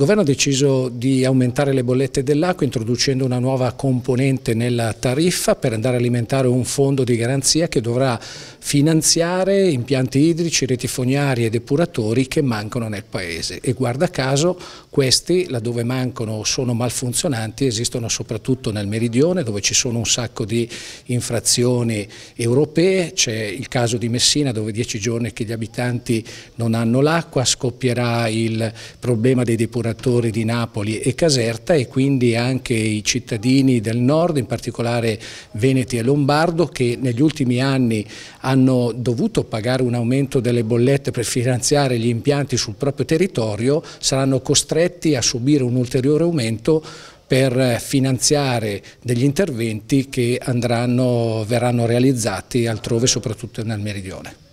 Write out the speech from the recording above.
Il governo ha deciso di aumentare le bollette dell'acqua introducendo una nuova componente nella tariffa per andare a alimentare un fondo di garanzia che dovrà finanziare impianti idrici, reti fognarie e depuratori che mancano nel Paese e guarda caso questi laddove mancano o sono malfunzionanti esistono soprattutto nel meridione dove ci sono un sacco di infrazioni europee, c'è il caso di Messina dove dieci giorni che gli abitanti non hanno l'acqua, scoppierà il problema dei depuratori lavoratori di Napoli e Caserta e quindi anche i cittadini del nord, in particolare Veneti e Lombardo, che negli ultimi anni hanno dovuto pagare un aumento delle bollette per finanziare gli impianti sul proprio territorio, saranno costretti a subire un ulteriore aumento per finanziare degli interventi che andranno, verranno realizzati altrove, soprattutto nel meridione.